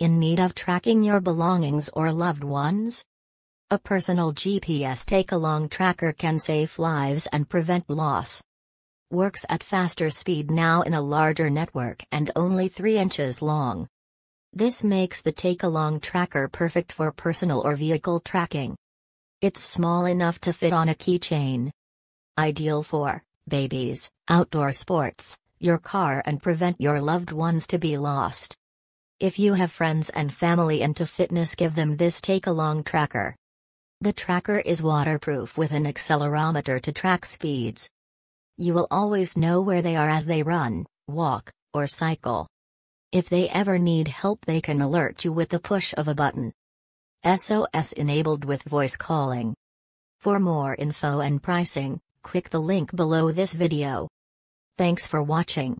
In need of tracking your belongings or loved ones? A personal GPS take along tracker can save lives and prevent loss. Works at faster speed now in a larger network and only 3 inches long. This makes the take along tracker perfect for personal or vehicle tracking. It's small enough to fit on a keychain. Ideal for babies, outdoor sports, your car, and prevent your loved ones to be lost. If you have friends and family into fitness give them this take-along tracker. The tracker is waterproof with an accelerometer to track speeds. You will always know where they are as they run, walk, or cycle. If they ever need help they can alert you with the push of a button. SOS enabled with voice calling. For more info and pricing, click the link below this video. Thanks for watching.